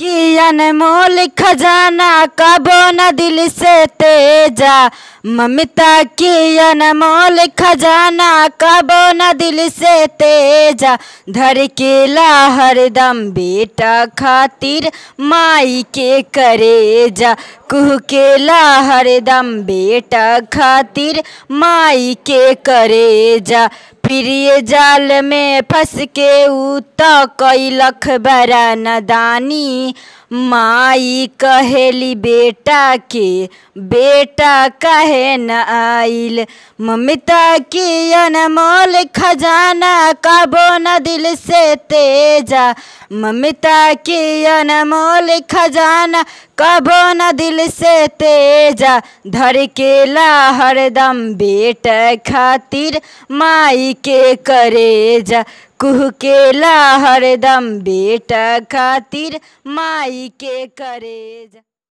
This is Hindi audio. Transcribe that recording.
कि अनमोल खजाना कबो न दिल से तेजा ममता कि अनमोल खजाना कबो न दिल से तेजा धड़केला हरदम बेटा खातिर माई के करेजा कुहकेला हरदम बेटा खातिर माई के करेजा प्रिय जाल में फंस के उ त कइलख बड़ा नादानी माई कहली बेटा के बेटा कहे न आइल ममिता की अनमोल खजाना कबो न दिल से तेजा ममिता की अनमोल खजाना कबो न दिल से तेजा धड़केला हरदम बेट खातिर माई के करेजा कुहकेला हरदम बेट खातिर माई के करेजा